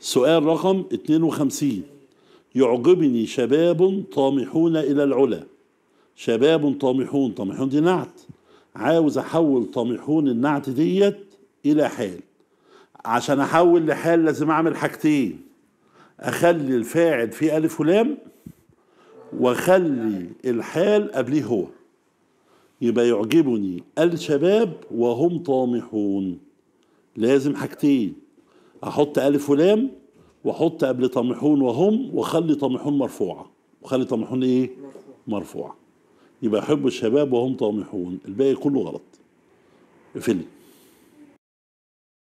سؤال رقم 52 يعجبني شباب طامحون إلى العلا شباب طامحون طامحون دي نعت عاوز أحول طامحون النعت ديت إلى حال عشان أحول لحال لازم أعمل حاجتين أخلي الفاعل في ألف ولام وأخلي الحال قبليه هو يبقى يعجبني الشباب وهم طامحون لازم حاجتين احط الف ولام واحط قبل طمحون وهم واخلي طمحون مرفوعه وخلي طمحون ايه مرفوعه يبقى حب الشباب وهم طامحون الباقي كله غلط فيلم